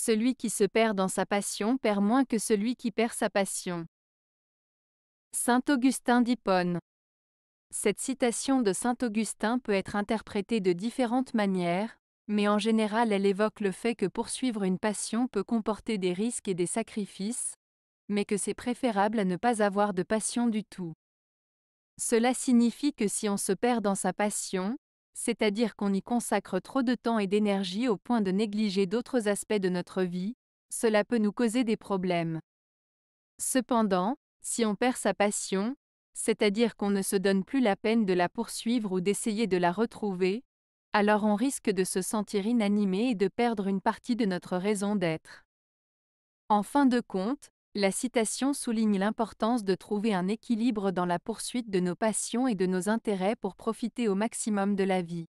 Celui qui se perd dans sa passion perd moins que celui qui perd sa passion. Saint Augustin d'Hippone. Cette citation de Saint Augustin peut être interprétée de différentes manières, mais en général elle évoque le fait que poursuivre une passion peut comporter des risques et des sacrifices, mais que c'est préférable à ne pas avoir de passion du tout. Cela signifie que si on se perd dans sa passion, c'est-à-dire qu'on y consacre trop de temps et d'énergie au point de négliger d'autres aspects de notre vie, cela peut nous causer des problèmes. Cependant, si on perd sa passion, c'est-à-dire qu'on ne se donne plus la peine de la poursuivre ou d'essayer de la retrouver, alors on risque de se sentir inanimé et de perdre une partie de notre raison d'être. En fin de compte, la citation souligne l'importance de trouver un équilibre dans la poursuite de nos passions et de nos intérêts pour profiter au maximum de la vie.